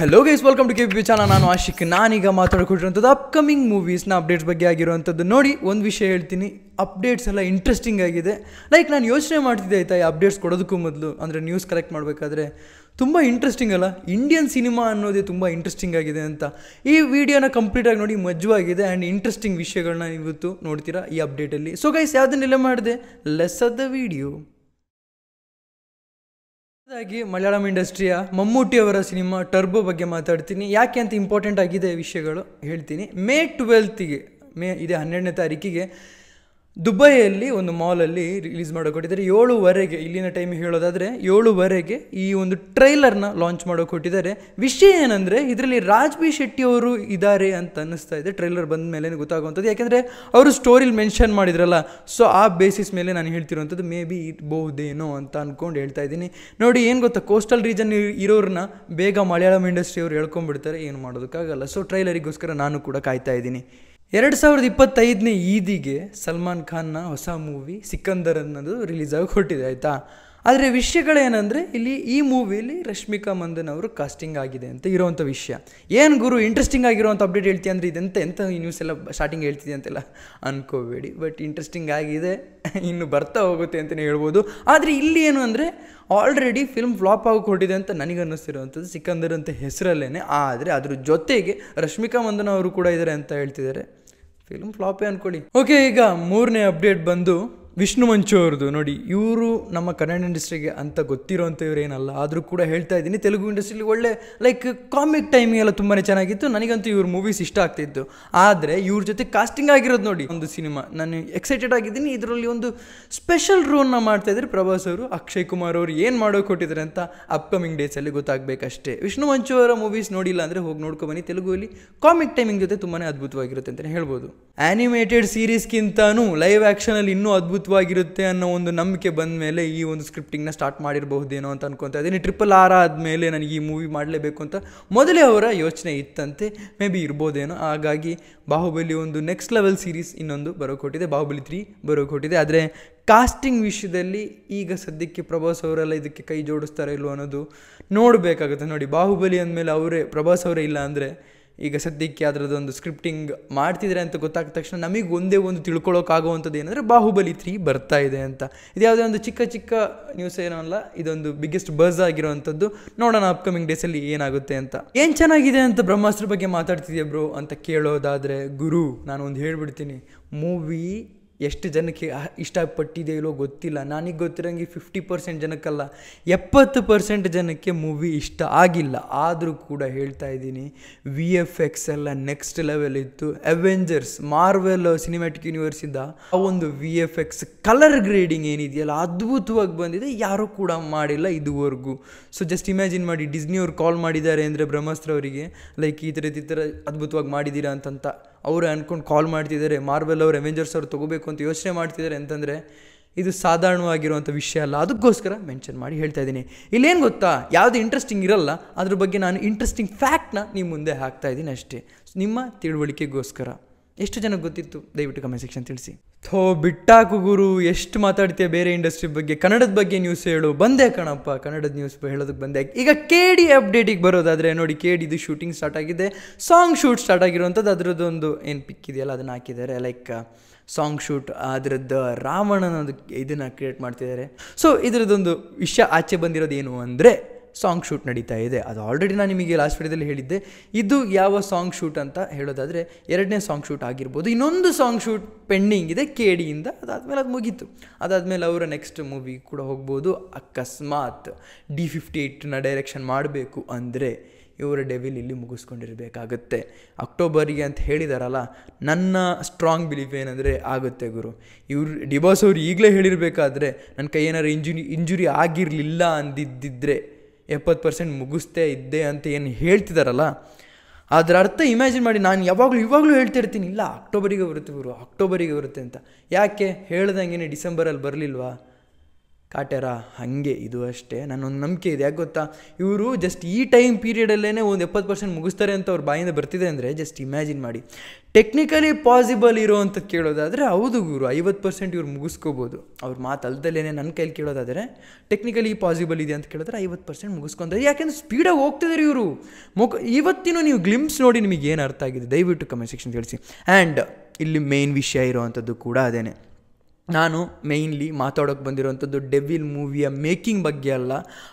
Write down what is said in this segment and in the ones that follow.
hello guys welcome to K B channel ನಾನು ಆಶಿಕ್ ನಾನೀಗ ಮಾತಾಡ್ಕೊಟ್ಟಿರುವಂಥದ್ದು upcoming ಮೂವೀಸ್ನ updates ಬಗ್ಗೆ ಆಗಿರುವಂಥದ್ದು ನೋಡಿ ಒಂದು ವಿಷಯ ಹೇಳ್ತೀನಿ ಅಪ್ಡೇಟ್ಸ್ ಎಲ್ಲ ಇಂಟ್ರೆಸ್ಟಿಂಗ್ ಆಗಿದೆ ಲೈಕ್ ನಾನು ಯೋಚನೆ ಮಾಡ್ತಿದ್ದೆ ಆಯ್ತಾ ಈ ಅಪ್ಡೇಟ್ಸ್ ಕೊಡೋದಕ್ಕೂ ಮೊದಲು ಅಂದರೆ ನ್ಯೂಸ್ ಕಲೆಕ್ಟ್ ಮಾಡಬೇಕಾದ್ರೆ ತುಂಬ ಇಂಟ್ರೆಸ್ಟಿಂಗ್ ಅಲ್ಲ ಇಂಡಿಯನ್ ಸಿನಿಮಾ ಅನ್ನೋದೇ ತುಂಬ ಇಂಟ್ರೆಸ್ಟಿಂಗ್ ಆಗಿದೆ ಅಂತ ಈ ವಿಡಿಯೋನ ಕಂಪ್ಲೀಟಾಗಿ ನೋಡಿ ಮಜವಾಗಿದೆ ಆ್ಯಂಡ್ ಇಂಟ್ರೆಸ್ಟಿಂಗ್ ವಿಷಯಗಳನ್ನ ಇವತ್ತು ನೋಡ್ತೀರಾ ಈ ಅಪ್ಡೇಟಲ್ಲಿ ಸೊ ಗೈಸ್ ಯಾವುದನ್ನೆಲ್ಲ ಮಾಡಿದೆ ಲೆಸ್ ಆಫ್ ದ ವಿಡಿಯೋ ಹಾಗಾಗಿ ಮಲಯಾಳಂ ಇಂಡಸ್ಟ್ರಿಯ ಮಮ್ಮೂಟಿ ಅವರ ಸಿನಿಮಾ ಟರ್ಬೋ ಬಗ್ಗೆ ಮಾತಾಡ್ತೀನಿ ಯಾಕೆ ಅಂತ ಇಂಪಾರ್ಟೆಂಟ್ ಆಗಿದೆ ವಿಷಯಗಳು ಹೇಳ್ತೀನಿ ಮೇ ಟ್ವೆಲ್ತಿಗೆ ಮೇ ಇದೆ ಹನ್ನೆರಡನೇ ತಾರೀಕಿಗೆ ದುಬೈಯಲ್ಲಿ ಒಂದು ಮಾಲಲ್ಲಿ ರಿಲೀಸ್ ಕೊಟ್ಟಿದ್ದಾರೆ ಏಳುವರೆಗೆ ಇಲ್ಲಿನ ಟೈಮ್ ಹೇಳೋದಾದರೆ ಏಳುವರೆಗೆ ಈ ಒಂದು ಟ್ರೈಲರ್ನ ಲಾಂಚ್ ಮಾಡೋಕೊಟ್ಟಿದ್ದಾರೆ ವಿಷಯ ಏನಂದರೆ ಇದರಲ್ಲಿ ರಾಜ್ ಬಿ ಶೆಟ್ಟಿ ಅವರು ಇದ್ದಾರೆ ಅಂತ ಅನ್ನಿಸ್ತಾ ಇದೆ ಟ್ರೈಲರ್ ಬಂದ ಮೇಲೆ ಗೊತ್ತಾಗುವಂಥದ್ದು ಯಾಕೆಂದರೆ ಅವರು ಸ್ಟೋರಿಲಿ ಮೆನ್ಷನ್ ಮಾಡಿದ್ರಲ್ಲ ಸೊ ಆ ಬೇಸಿಸ್ ಮೇಲೆ ನಾನು ಹೇಳ್ತಿರುವಂಥದ್ದು ಮೇ ಬಿ ಇರ್ಬಹುದೇನೋ ಅಂತ ಅಂದ್ಕೊಂಡು ಹೇಳ್ತಾ ಇದ್ದೀನಿ ನೋಡಿ ಏನು ಗೊತ್ತಾ ಕೋಸ್ಟಲ್ ರೀಜನ್ ಇರೋರನ್ನ ಬೇಗ ಮಲಯಾಳಂ ಇಂಡಸ್ಟ್ರಿ ಅವರು ಹೇಳ್ಕೊಂಡ್ಬಿಡ್ತಾರೆ ಏನು ಮಾಡೋದಕ್ಕಾಗಲ್ಲ ಸೊ ಟ್ರೈಲರಿಗೋಸ್ಕರ ನಾನು ಕೂಡ ಕಾಯ್ತಾ ಇದ್ದೀನಿ ಎರಡು ಸಾವಿರದ ಇಪ್ಪತ್ತೈದನೇ ಈದಿಗೆ ಸಲ್ಮಾನ್ ಖಾನ್ನ ಹೊಸ ಮೂವಿ ಸಿಕ್ಕಂದರ್ ಅನ್ನೋದು ರಿಲೀಸ್ ಆಗಿ ಕೊಟ್ಟಿದೆ ಆಯಿತಾ ಆದರೆ ವಿಷಯಗಳೇನಂದರೆ ಇಲ್ಲಿ ಈ ಮೂವಿಯಲ್ಲಿ ರಶ್ಮಿಕಾ ಮಂದನ್ ಅವರು ಕಾಸ್ಟಿಂಗ್ ಆಗಿದೆ ಅಂತ ಇರೋವಂಥ ವಿಷಯ ಏನು ಗುರು ಇಂಟ್ರೆಸ್ಟಿಂಗ್ ಆಗಿರೋವಂಥ ಅಪ್ಡೇಟ್ ಹೇಳ್ತೀಯ ಅಂದರೆ ಇದೆಂತ ಎಂತ ಈ ನ್ಯೂಸ್ ಎಲ್ಲ ಸ್ಟಾರ್ಟಿಂಗ್ ಹೇಳ್ತಿದೆ ಅಂತೆಲ್ಲ ಅನ್ಕೋಬೇಡಿ ಬಟ್ ಇಂಟ್ರೆಸ್ಟಿಂಗ್ ಆಗಿದೆ ಇನ್ನು ಬರ್ತಾ ಹೋಗುತ್ತೆ ಅಂತಲೇ ಹೇಳ್ಬೋದು ಆದರೆ ಇಲ್ಲಿ ಏನು ಅಂದರೆ ಆಲ್ರೆಡಿ ಫಿಲ್ಮ್ ಫ್ಲಾಪ್ ಆಗಿ ಕೊಟ್ಟಿದೆ ಅಂತ ನನಗೆ ಅನ್ನಿಸ್ತಿರುವಂಥದ್ದು ಸಿಕಂದರ್ ಅಂತ ಹೆಸರಲ್ಲೇ ಆದರೆ ಅದ್ರ ಜೊತೆಗೆ ರಶ್ಮಿಕಾ ಮಂದನ್ ಅವರು ಕೂಡ ಇದ್ದಾರೆ ಅಂತ ಹೇಳ್ತಿದ್ದಾರೆ ಫಿಲ್ಮ್ ಫ್ಲಾಪೇ ಅಂದ್ಕೊಳ್ಳಿ ಓಕೆ ಈಗ ಮೂರನೇ ಅಪ್ಡೇಟ್ ಬಂದು ವಿಷ್ಣು ಮಂಚು ಅವ್ರದ್ದು ನೋಡಿ ಇವರು ನಮ್ಮ ಕನ್ನಡ ಇಂಡಸ್ಟ್ರಿಗೆ ಅಂತ ಗೊತ್ತಿರೋವಂಥವ್ರು ಏನಲ್ಲ ಆದರೂ ಕೂಡ ಹೇಳ್ತಾ ಇದ್ದೀನಿ ತೆಲುಗು ಇಂಡಸ್ಟ್ರಿಲಿ ಒಳ್ಳೆ ಲೈಕ್ ಕಾಮಿಕ್ ಟೈಮಿಂಗ್ ಎಲ್ಲ ತುಂಬಾ ಚೆನ್ನಾಗಿತ್ತು ನನಗಂತೂ ಇವ್ರ ಮೂವೀಸ್ ಇಷ್ಟ ಆಗ್ತಿತ್ತು ಆದರೆ ಇವ್ರ ಜೊತೆ ಕಾಸ್ಟಿಂಗ್ ಆಗಿರೋದು ನೋಡಿ ಒಂದು ಸಿನಿಮಾ ನಾನು ಎಕ್ಸೈಟೆಡ್ ಆಗಿದ್ದೀನಿ ಇದರಲ್ಲಿ ಒಂದು ಸ್ಪೆಷಲ್ ರೋಲ್ನ ಮಾಡ್ತಾ ಇದ್ದಾರೆ ಪ್ರಭಾಸ್ ಅವರು ಅಕ್ಷಯ್ ಕುಮಾರ್ ಅವರು ಏನು ಮಾಡೋ ಕೊಟ್ಟಿದ್ದಾರೆ ಅಂತ ಅಪ್ಕಮಿಂಗ್ ಡೇಸಲ್ಲಿ ಗೊತ್ತಾಗಬೇಕಷ್ಟೇ ವಿಷ್ಣು ಮಂಚು ಅವರ ಮೂವೀಸ್ ನೋಡಿಲ್ಲ ಅಂದರೆ ಹೋಗಿ ತೆಲುಗು ಅಲ್ಲಿ ಕಾಮಿಕ್ ಟೈಮಿಂಗ್ ಜೊತೆ ತುಂಬಾ ಅದ್ಭುತವಾಗಿರುತ್ತೆ ಅಂತಲೇ ಹೇಳ್ಬೋದು ಆ್ಯನಿಮೇಟೆಡ್ ಸೀರೀಸ್ಗಿಂತನೂ ಲೈವ್ ಆ್ಯಕ್ಷನಲ್ಲಿ ಇನ್ನೂ ಅದ್ಭುತ ಅದ್ಭುತವಾಗಿರುತ್ತೆ ಅನ್ನೋ ಒಂದು ನಂಬಿಕೆ ಬಂದ ಮೇಲೆ ಈ ಒಂದು ಸ್ಕ್ರಿಪ್ಟಿಂಗ್ನ ಸ್ಟಾರ್ಟ್ ಮಾಡಿರಬಹುದೇನೋ ಅಂತ ಅನ್ಕೊತಾ ಇದ್ದೀನಿ ಟ್ರಿಪಲ್ ಆರ್ ಆದಮೇಲೆ ನನಗೆ ಈ ಮೂವಿ ಮಾಡಲೇಬೇಕು ಅಂತ ಮೊದಲೇ ಅವರ ಯೋಚನೆ ಇತ್ತಂತೆ ಮೇ ಬಿ ಇರ್ಬೋದೇನೋ ಹಾಗಾಗಿ ಬಾಹುಬಲಿ ಒಂದು ನೆಕ್ಸ್ಟ್ ಲೆವೆಲ್ ಸೀರೀಸ್ ಇನ್ನೊಂದು ಕೊಟ್ಟಿದೆ ಬಾಹುಬಲಿ ತ್ರೀ ಕೊಟ್ಟಿದೆ ಆದರೆ ಕಾಸ್ಟಿಂಗ್ ವಿಷಯದಲ್ಲಿ ಈಗ ಸದ್ಯಕ್ಕೆ ಪ್ರಭಾಸ್ ಅವರೆಲ್ಲ ಇದಕ್ಕೆ ಕೈ ಜೋಡಿಸ್ತಾರೆ ಇಲ್ವೋ ಅನ್ನೋದು ನೋಡಬೇಕಾಗುತ್ತೆ ನೋಡಿ ಬಾಹುಬಲಿ ಅಂದಮೇಲೆ ಅವರೇ ಪ್ರಭಾಸ್ ಅವರೇ ಇಲ್ಲ ಅಂದರೆ ಈಗ ಸದ್ಯಕ್ಕೆ ಒಂದು ಸ್ಕ್ರಿಪ್ಟಿಂಗ್ ಮಾಡ್ತಿದ್ರೆ ಅಂತ ಗೊತ್ತಾದ ತಕ್ಷಣ ನಮಗೆ ಒಂದೇ ಒಂದು ತಿಳ್ಕೊಳ್ಳೋಕ್ಕಾಗುವಂಥದ್ದು ಏನಂದರೆ ಬಾಹುಬಲಿ ತ್ರೀ ಬರ್ತಾ ಇದೆ ಅಂತ ಇದು ಯಾವುದೇ ಒಂದು ಚಿಕ್ಕ ಚಿಕ್ಕ ನ್ಯೂಸ್ ಏನಲ್ಲ ಅಲ್ಲ ಇದೊಂದು ಬಿಗ್ಗೆಸ್ಟ್ ಬರ್ಸ್ ಆಗಿರುವಂಥದ್ದು ನೋಡೋಣ ಅಪ್ಕಮಿಂಗ್ ಡೇಸಲ್ಲಿ ಏನಾಗುತ್ತೆ ಅಂತ ಏನು ಚೆನ್ನಾಗಿದೆ ಅಂತ ಬ್ರಹ್ಮಾಸ್ತ್ರ ಬಗ್ಗೆ ಮಾತಾಡ್ತಿದ್ಯಾ ಬ್ರೋ ಅಂತ ಕೇಳೋದಾದರೆ ಗುರು ನಾನು ಒಂದು ಹೇಳಿಬಿಡ್ತೀನಿ ಮೂವಿ ಎಷ್ಟು ಜನಕ್ಕೆ ಇಷ್ಟಪಟ್ಟಿದೆ ಇಲ್ಲೋ ಗೊತ್ತಿಲ್ಲ ನನಗೆ ಗೊತ್ತಿರೋಂಗೆ ಫಿಫ್ಟಿ ಪರ್ಸೆಂಟ್ ಜನಕ್ಕಲ್ಲ ಎಪ್ಪತ್ತು ಪರ್ಸೆಂಟ್ ಜನಕ್ಕೆ ಮೂವಿ ಇಷ್ಟ ಆಗಿಲ್ಲ ಆದರೂ ಕೂಡ ಹೇಳ್ತಾ ಇದ್ದೀನಿ ವಿ ಎಫ್ ಎಕ್ಸ್ ಎಲ್ಲ ನೆಕ್ಸ್ಟ್ ಲೆವೆಲ್ ಇತ್ತು ಅವೆಂಜರ್ಸ್ ಮಾರ್ವೆಲ್ ಸಿನಿಮ್ಯಾಟಿಕ್ ಇಂದ ಆ ಒಂದು V F X colour grading ಏನಿದೆಯಲ್ಲ ಅದ್ಭುತವಾಗಿ ಬಂದಿದೆ ಯಾರೂ ಕೂಡ ಮಾಡಿಲ್ಲ ಇದುವರೆಗೂ ಸೊ ಜಸ್ಟ್ ಇಮ್ಯಾಜಿನ್ ಮಾಡಿ ಡಿಸ್ನಿ ಕಾಲ್ ಮಾಡಿದ್ದಾರೆ ಅಂದರೆ ಬ್ರಹ್ಮಸ್ತ್ರ ಅವರಿಗೆ ಲೈಕ್ ಈ ಥರದ ಈ ಥರ ಅದ್ಭುತವಾಗಿ ಮಾಡಿದ್ದೀರಾ ಅಂತಂತ ಅವರೇ ಅಂದ್ಕೊಂಡು ಕಾಲ್ ಮಾಡ್ತಿದ್ದಾರೆ ಮಾರ್ವೆಲ್ ಅವರು ಅವೆಂಜರ್ಸ್ ಅವ್ರು ತೊಗೋಬೇಕು ಅಂತ ಯೋಚನೆ ಮಾಡ್ತಿದ್ದಾರೆ ಅಂತಂದರೆ ಇದು ಸಾಧಾರಣವಾಗಿರುವಂಥ ವಿಷಯ ಅಲ್ಲ ಅದಕ್ಕೋಸ್ಕರ ಮೆನ್ಷನ್ ಮಾಡಿ ಹೇಳ್ತಾ ಇದ್ದೀನಿ ಇಲ್ಲೇನು ಗೊತ್ತಾ ಯಾವುದು ಇಂಟ್ರೆಸ್ಟಿಂಗ್ ಇರಲ್ಲ ಅದ್ರ ಬಗ್ಗೆ ನಾನು ಇಂಟ್ರೆಸ್ಟಿಂಗ್ ಫ್ಯಾಕ್ಟ್ನ ನಿಮ್ಮ ಮುಂದೆ ಹಾಕ್ತಾ ಇದ್ದೀನಿ ಅಷ್ಟೇ ನಿಮ್ಮ ತಿಳುವಳಿಕೆಗೋಸ್ಕರ ಎಷ್ಟು ಜನಕ್ಕೆ ಗೊತ್ತಿತ್ತು ದಯವಿಟ್ಟು ಕಮೆಂಟ್ ಸೆಕ್ಷನ್ ತಿಳಿಸಿ ಥೋ ಬಿಟ್ಟಾಕು ಗುರು ಎಷ್ಟು ಮಾತಾಡ್ತೀಯ ಬೇರೆ ಇಂಡಸ್ಟ್ರಿ ಬಗ್ಗೆ ಕನ್ನಡದ ಬಗ್ಗೆ ನ್ಯೂಸ್ ಹೇಳು ಬಂದೆ ಕಣಪ್ಪ ಕನ್ನಡದ ನ್ಯೂಸ್ ಹೇಳೋದಕ್ಕೆ ಬಂದೆ ಈಗ ಕೆ ಡಿ ಅಪ್ಡೇಟಿಗೆ ಬರೋದಾದರೆ ನೋಡಿ ಕೆ ಡಿದು ಶೂಟಿಂಗ್ ಸ್ಟಾರ್ಟ್ ಆಗಿದೆ ಸಾಂಗ್ ಶೂಟ್ ಸ್ಟಾರ್ಟ್ ಆಗಿರುವಂಥದ್ದು ಅದರದ್ದೊಂದು ಏನು ಇದೆಯಲ್ಲ ಅದನ್ನು ಹಾಕಿದ್ದಾರೆ ಲೈಕ್ ಸಾಂಗ್ ಶೂಟ್ ಅದರದ್ದು ರಾವಣನ ಇದನ್ನು ಕ್ರಿಯೇಟ್ ಮಾಡ್ತಿದ್ದಾರೆ ಸೊ ಇದರದ್ದೊಂದು ವಿಷಯ ಆಚೆ ಬಂದಿರೋದು ಏನು ಅಂದರೆ ಸಾಂಗ್ ಶೂಟ್ ನಡೀತಾ ಇದೆ ಅದು ಆಲ್ರೆಡಿ ನಾನು ನಿಮಗೆ ಲಾಸ್ಟ್ ವಿಡಿಯೋದಲ್ಲಿ ಹೇಳಿದ್ದೆ ಇದು ಯಾವ ಸಾಂಗ್ ಶೂಟ್ ಅಂತ ಹೇಳೋದಾದರೆ ಎರಡನೇ ಸಾಂಗ್ ಶೂಟ್ ಆಗಿರ್ಬೋದು ಇನ್ನೊಂದು ಸಾಂಗ್ ಶೂಟ್ ಪೆಂಡಿಂಗ್ ಇದೆ ಕೆ ಡಿಯಿಂದ ಅದಾದಮೇಲೆ ಅದು ಮುಗೀತು ಅದಾದಮೇಲೆ ಅವರ ನೆಕ್ಸ್ಟ್ ಮೂವಿ ಕೂಡ ಹೋಗ್ಬೋದು ಅಕಸ್ಮಾತ್ ಡಿ ಫಿಫ್ಟಿ ಏಯ್ಟ್ನ ಡೈರೆಕ್ಷನ್ ಮಾಡಬೇಕು ಅಂದರೆ ಇವರ ಡೆವಿಲ್ ಇಲ್ಲಿ ಮುಗಿಸ್ಕೊಂಡಿರಬೇಕಾಗುತ್ತೆ ಅಕ್ಟೋಬರಿಗೆ ಅಂತ ಹೇಳಿದಾರಲ್ಲ ನನ್ನ ಸ್ಟ್ರಾಂಗ್ ಬಿಲೀಫ್ ಏನಂದರೆ ಆಗುತ್ತೆ ಗುರು ಇವರು ಡಿಬಾಸ್ ಅವರು ಈಗಲೇ ಹೇಳಿರಬೇಕಾದ್ರೆ ನನ್ನ ಕೈ ಏನಾರು ಇಂಜುರಿ ಇಂಜುರಿ ಆಗಿರಲಿಲ್ಲ ಅಂದಿದ್ದಿದ್ರೆ ಎಪ್ಪತ್ತು ಪರ್ಸೆಂಟ್ ಮುಗಿಸ್ತೇ ಇದ್ದೆ ಅಂತ ಏನು ಹೇಳ್ತಿದ್ದಾರಲ್ಲ ಅದರ ಅರ್ಥ ಇಮ್ಯಾಜಿನ್ ಮಾಡಿ ನಾನು ಯಾವಾಗಲೂ ಇವಾಗಲೂ ಹೇಳ್ತಿರ್ತೀನಿ ಇಲ್ಲ ಅಕ್ಟೋಬರಿಗೆ ಬರುತ್ತೆ ಇವರು ಅಕ್ಟೋಬರಿಗೆ ಬರುತ್ತೆ ಅಂತ ಯಾಕೆ ಹೇಳ್ದಂಗೆ ಡಿಸೆಂಬರಲ್ಲಿ ಬರಲಿಲ್ವಾ ಕಾಟ್ಯಾರ ಹಾಗೆ ಇದು ಅಷ್ಟೇ ನನ್ನೊಂದು ನಂಬಿಕೆ ಇದೆ ಯಾಕೆ ಗೊತ್ತಾ ಇವರು ಜಸ್ಟ್ ಈ ಟೈಮ್ ಪೀರಿಯಡಲ್ಲೇ ಒಂದು ಎಪ್ಪತ್ತು ಪರ್ಸೆಂಟ್ ಮುಗಿಸ್ತಾರೆ ಅಂತ ಅವ್ರ ಬಾಯಿಂದ ಬರ್ತಿದೆ ಅಂದರೆ ಜಸ್ಟ್ ಇಮ್ಯಾಜಿನ್ ಮಾಡಿ ಟೆಕ್ನಿಕಲಿ ಪಾಸಿಬಲ್ ಇರೋ ಅಂತ ಕೇಳೋದಾದರೆ ಹೌದು ಗುರು ಐವತ್ತು ಪರ್ಸೆಂಟ್ ಇವ್ರು ಮುಗಿಸ್ಕೋಬೋದು ಅವ್ರ ಮಾತು ಅಲ್ದಲ್ಲೇ ನನ್ನ ಕೈಲಿ ಕೇಳೋದಾದರೆ ಟೆಕ್ನಿಕಲಿ ಪಾಸಿಬಲ್ ಇದೆ ಅಂತ ಕೇಳಿದ್ರೆ ಐವತ್ತು ಪರ್ಸೆಂಟ್ ಮುಗಿಸ್ಕೊಂತಾರೆ ಯಾಕೆಂದ್ರೆ ಸ್ಪೀಡಾಗಿ ಹೋಗ್ತಿದ್ದಾರೆ ಇವರು ಮುಖ ಇವತ್ತಿನೂ ನೀವು ಗ್ಲಿಮ್ಸ್ ನೋಡಿ ನಿಮಗೆ ಏನು ಅರ್ಥ ಆಗಿದೆ ದಯವಿಟ್ಟು ಕಮೆಂಟ್ ಸೆಕ್ಷನ್ ತಿಳಿಸಿ ಆ್ಯಂಡ್ ಇಲ್ಲಿ ಮೇನ್ ವಿಷಯ ಇರೋವಂಥದ್ದು ಕೂಡ ಅದೇ ನಾನು ಮೇಯ್ನ್ಲಿ ಮಾತಾಡೋಕ್ಕೆ ಬಂದಿರೋಂಥದ್ದು ಡೆವಿಲ್ ಮೂವಿಯ ಮೇಕಿಂಗ್ ಬಗ್ಗೆ ಅಲ್ಲ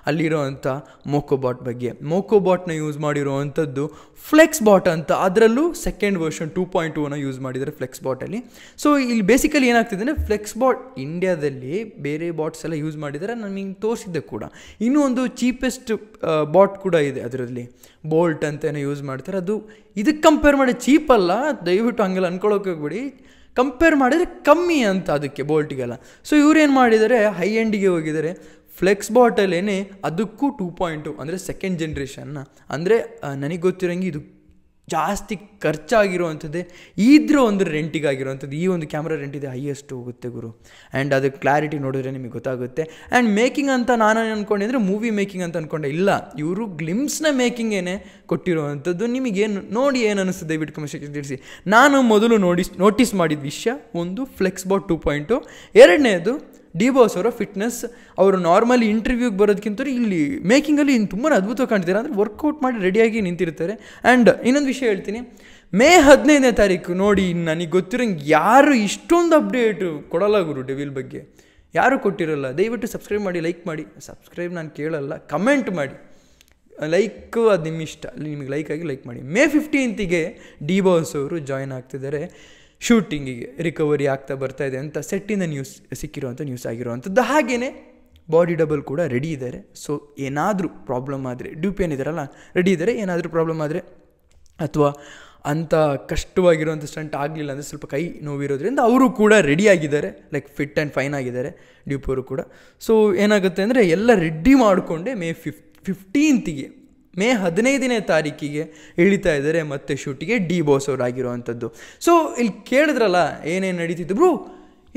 ಅಲ್ಲಿರೋವಂಥ ಮೋಕೋಬಾಟ್ ಬಗ್ಗೆ ಮೋಕೋಬಾಟ್ನ ಯೂಸ್ ಮಾಡಿರುವಂಥದ್ದು ಫ್ಲೆಕ್ಸ್ ಬಾಟ್ ಅಂತ ಅದರಲ್ಲೂ ಸೆಕೆಂಡ್ ವರ್ಷನ್ ಟೂ ಪಾಯಿಂಟ್ ಟೂನ ಯೂಸ್ ಮಾಡಿದ್ದಾರೆ ಫ್ಲೆಕ್ಸ್ ಬಾಟಲ್ಲಿ ಸೊ ಇಲ್ಲಿ ಬೇಸಿಕಲಿ ಏನಾಗ್ತಿದೆ ಅಂದರೆ ಫ್ಲೆಕ್ಸ್ ಬಾಟ್ ಇಂಡ್ಯಾದಲ್ಲಿ ಬೇರೆ ಬಾಟ್ಸ್ ಎಲ್ಲ ಯೂಸ್ ಮಾಡಿದ್ದಾರೆ ಹಿಂಗೆ ತೋರಿಸಿದ್ದೆ ಕೂಡ ಇನ್ನೂ ಒಂದು ಚೀಪೆಸ್ಟ್ ಬಾಟ್ ಕೂಡ ಇದೆ ಅದರಲ್ಲಿ ಬೋಲ್ಟ್ ಅಂತ ಏನೋ ಯೂಸ್ ಮಾಡ್ತಾರೆ ಅದು ಇದಕ್ಕೆ ಕಂಪೇರ್ ಮಾಡಿ ಚೀಪಲ್ಲ ದಯವಿಟ್ಟು ಹಂಗೆಲ್ಲ ಅನ್ಕೊಳ್ಳೋಕೆ ಹೋಗ್ಬಿಡಿ ಕಂಪೇರ್ ಮಾಡಿದರೆ ಕಮ್ಮಿ ಅಂತ ಅದಕ್ಕೆ ಬೋಲ್ಟಿಗೆಲ್ಲ ಸೊ ಇವ್ರೇನು ಮಾಡಿದರೆ ಹೈ ಎಂಡಿಗೆ ಹೋಗಿದ್ದಾರೆ ಫ್ಲೆಕ್ಸ್ ಏನೇ ಅದಕ್ಕೂ ಟೂ ಪಾಯಿಂಟ್ ಟು ಅಂದರೆ ಸೆಕೆಂಡ್ ಜನ್ರೇಷನ್ನ ಅಂದರೆ ನನಗೆ ಗೊತ್ತಿರೋಂಗೆ ಇದು ಜಾಸ್ತಿ ಖರ್ಚಾಗಿರುವಂಥದ್ದೇ ಇದ್ರ ಒಂದು ರೆಂಟಿಗಾಗಿರುವಂಥದ್ದು ಈ ಒಂದು ಕ್ಯಾಮ್ರಾ ರೆಂಟಿದೆ ಹೈಯೆಸ್ಟ್ ಹೋಗುತ್ತೆ ಗುರು ಆ್ಯಂಡ್ ಅದಕ್ಕೆ ಕ್ಲಾರಿಟಿ ನೋಡಿದ್ರೆ ನಿಮಗೆ ಗೊತ್ತಾಗುತ್ತೆ ಆ್ಯಂಡ್ ಮೇಕಿಂಗ್ ಅಂತ ನಾನು ಅಂದ್ಕೊಂಡೆ ಅಂದರೆ ಮೂವಿ ಮೇಕಿಂಗ್ ಅಂತ ಅಂದ್ಕೊಂಡೆ ಇಲ್ಲ ಇವರು ಗ್ಲಿಮ್ಸ್ನ ಮೇಕಿಂಗೇನೆ ಕೊಟ್ಟಿರುವಂಥದ್ದು ನಿಮಗೇನು ನೋಡಿ ಏನು ಅನ್ನಿಸ್ತದೆ ದಯವಿಟ್ಟು ಕಮರ್ಷಿಯಲ್ ತಿಳಿಸಿ ನಾನು ಮೊದಲು ನೋಡಿಸ್ ನೋಟಿಸ್ ಮಾಡಿದ ವಿಷಯ ಒಂದು ಫ್ಲೆಕ್ಸ್ ಬಾಟ್ ಟೂ ಪಾಯಿಂಟು ಎರಡನೇದು ಡಿ ಬಾಸ್ ಅವರ ಫಿಟ್ನೆಸ್ ಅವರು ನಾರ್ಮಲಿ ಇಂಟರ್ವ್ಯೂಗೆ ಬರೋದಕ್ಕಿಂತ ಇಲ್ಲಿ ಮೇಕಿಂಗಲ್ಲಿ ಇನ್ನು ತುಂಬಾ ಅದ್ಭುತ ಕಾಣ್ತಿದ್ದಾರೆ ಅಂದರೆ ವರ್ಕೌಟ್ ಮಾಡಿ ರೆಡಿಯಾಗಿ ನಿಂತಿರ್ತಾರೆ ಆ್ಯಂಡ್ ಇನ್ನೊಂದು ವಿಷಯ ಹೇಳ್ತೀನಿ ಮೇ ಹದಿನೈದನೇ ತಾರೀಕು ನೋಡಿ ನನಗೆ ಗೊತ್ತಿರೋಂಗೆ ಯಾರು ಇಷ್ಟೊಂದು ಅಪ್ಡೇಟು ಕೊಡಲ್ಲ ಗುರು ಡೆವಿಲ್ ಬಗ್ಗೆ ಯಾರೂ ಕೊಟ್ಟಿರಲ್ಲ ದಯವಿಟ್ಟು ಸಬ್ಸ್ಕ್ರೈಬ್ ಮಾಡಿ ಲೈಕ್ ಮಾಡಿ ಸಬ್ಸ್ಕ್ರೈಬ್ ನಾನು ಕೇಳಲ್ಲ ಕಮೆಂಟ್ ಮಾಡಿ ಲೈಕ್ ಅದು ನಿಮ್ಮ ಇಷ್ಟ ನಿಮಗೆ ಲೈಕ್ ಆಗಿ ಲೈಕ್ ಮಾಡಿ ಮೇ ಫಿಫ್ಟೀನ್ತಿಗೆ ಡಿ ಬಾಸ್ ಅವರು ಜಾಯ್ನ್ ಆಗ್ತಿದ್ದಾರೆ ಶೂಟಿಂಗಿಗೆ ರಿಕವರಿ ಆಗ್ತಾ ಬರ್ತಾ ಇದೆ ಅಂತ ಸೆಟ್ಟಿಂದ ನ್ಯೂಸ್ ಸಿಕ್ಕಿರುವಂಥ ನ್ಯೂಸ್ ಆಗಿರುವಂಥದ್ದು ಹಾಗೆಯೇ ಬಾಡಿ ಡಬಲ್ ಕೂಡ ರೆಡಿ ಇದ್ದಾರೆ ಸೊ ಏನಾದರೂ ಪ್ರಾಬ್ಲಮ್ ಆದರೆ ಡ್ಯೂಪಿಯನ್ ಇದ್ದಾರಲ್ಲ ರೆಡಿ ಇದ್ದಾರೆ ಏನಾದರೂ ಪ್ರಾಬ್ಲಮ್ ಆದರೆ ಅಥವಾ ಅಂಥ ಕಷ್ಟವಾಗಿರುವಂಥ ಸ್ಟಂಟ್ ಆಗಲಿಲ್ಲ ಅಂದರೆ ಸ್ವಲ್ಪ ಕೈ ನೋವಿರೋದ್ರಿಂದ ಅವರು ಕೂಡ ರೆಡಿಯಾಗಿದ್ದಾರೆ ಲೈಕ್ ಫಿಟ್ ಆ್ಯಂಡ್ ಫೈನ್ ಆಗಿದ್ದಾರೆ ಡ್ಯೂಪ್ ಅವರು ಕೂಡ ಸೊ ಏನಾಗುತ್ತೆ ಅಂದರೆ ಎಲ್ಲ ರೆಡಿ ಮಾಡಿಕೊಂಡೆ ಮೇ ಫಿಫ್ ಫಿಫ್ಟೀನ್ತಿಗೆ ಮೇ ಹದಿನೈದನೇ ತಾರೀಕಿಗೆ ಇಳಿತಾ ಇದ್ದಾರೆ ಮತ್ತೆ ಶೂಟಿಗೆ ಡಿ ಬೋಸ್ ಅವರಾಗಿರುವಂಥದ್ದು ಸೊ ಇಲ್ಲಿ ಕೇಳಿದ್ರಲ್ಲ ಏನೇನು ನಡೀತಿದ್ದು ಬ್ರೋ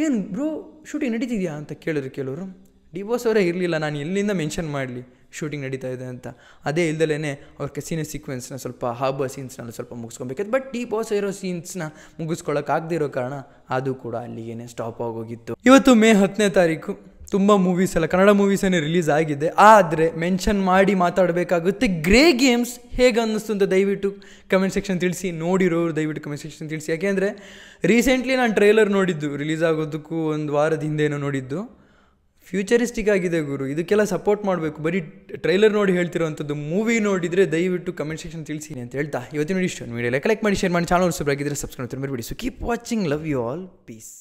ಏನು ಬ್ರೋ ಶೂಟಿಂಗ್ ನಡೀತಿದೆಯಾ ಅಂತ ಕೇಳಿದ್ರು ಕೆಲವರು ಡಿ ಬೋಸ್ ಅವರೇ ಇರಲಿಲ್ಲ ನಾನು ಎಲ್ಲಿಂದ ಮೆನ್ಷನ್ ಮಾಡಲಿ ಶೂಟಿಂಗ್ ನಡೀತಾ ಇದೆ ಅಂತ ಅದೇ ಇಲ್ದಲೇ ಅವ್ರ ಕಸಿನ ಸೀಕ್ವೆನ್ಸ್ನ ಸ್ವಲ್ಪ ಹಬ್ಬ ಸೀನ್ಸ್ನ ಸ್ವಲ್ಪ ಮುಗಿಸ್ಕೊಬೇಕಿತ್ತು ಬಟ್ ಡಿ ಬಾಸ್ ಇರೋ ಸೀನ್ಸ್ನ ಮುಗಿಸ್ಕೊಳ್ಳೋಕ್ಕಾಗದೇ ಇರೋ ಕಾರಣ ಅದು ಕೂಡ ಅಲ್ಲಿಗೇನೆ ಸ್ಟಾಪ್ ಆಗೋಗಿತ್ತು ಇವತ್ತು ಮೇ ಹತ್ತನೇ ತಾರೀಕು ತುಂಬ ಮೂವೀಸ್ ಎಲ್ಲ ಕನ್ನಡ ಮೂವೀಸೇನೆ ರಿಲೀಸ್ ಆಗಿದೆ ಆದರೆ ಮೆನ್ಷನ್ ಮಾಡಿ ಮಾತಾಡಬೇಕಾಗುತ್ತೆ ಗ್ರೇ ಗೇಮ್ಸ್ ಹೇಗೆ ಅನ್ನಿಸ್ತು ಅಂತ ದಯವಿಟ್ಟು ಕಮೆಂಟ್ ಸೆಕ್ಷನ್ ತಿಳಿಸಿ ನೋಡಿರೋರು ದಯವಿಟ್ಟು ಕಮೆಂಟ್ ಸೆಕ್ಷನ್ ತಿಳಿಸಿ ಯಾಕೆಂದರೆ ರೀಸೆಂಟ್ಲಿ ನಾನು ಟ್ರೈಲರ್ ನೋಡಿದ್ದು ರಿಲೀಸ್ ಆಗೋದಕ್ಕೂ ಒಂದು ವಾರದ ಏನೋ ನೋಡಿದ್ದು ಫ್ಯೂಚರಿಸ್ಟಿಕ್ ಆಗಿದೆ ಗುರು ಇದಕ್ಕೆಲ್ಲ ಸಪೋರ್ಟ್ ಮಾಡಬೇಕು ಬರೀ ಟ್ರೈಲರ್ ನೋಡಿ ಹೇಳ್ತಿರುವಂಥದ್ದು ಮೂವಿ ನೋಡಿದರೆ ದಯವಿಟ್ಟು ಕಮೆಂಟ್ ಸೆಕ್ಷನ್ ತಿಳಿಸಿ ಅಂತ ಹೇಳ್ತಾ ಇವತ್ತಿನ ಇಷ್ಟು ಮೀಡಿಯಲ್ಲಿ ಕಲೆಕ್ಟ್ ಮಾಡಿ ಶೇರ್ ಮಾಡಿ ಚಾನಲ್ ಸಬ್ಸ್ಕ್ರೈಬ್ ಆಗಿದ್ರೆ ಸಬ್ಸ್ಕ್ರೈಬ್ ಮಾಡಿ so keep watching love you all piece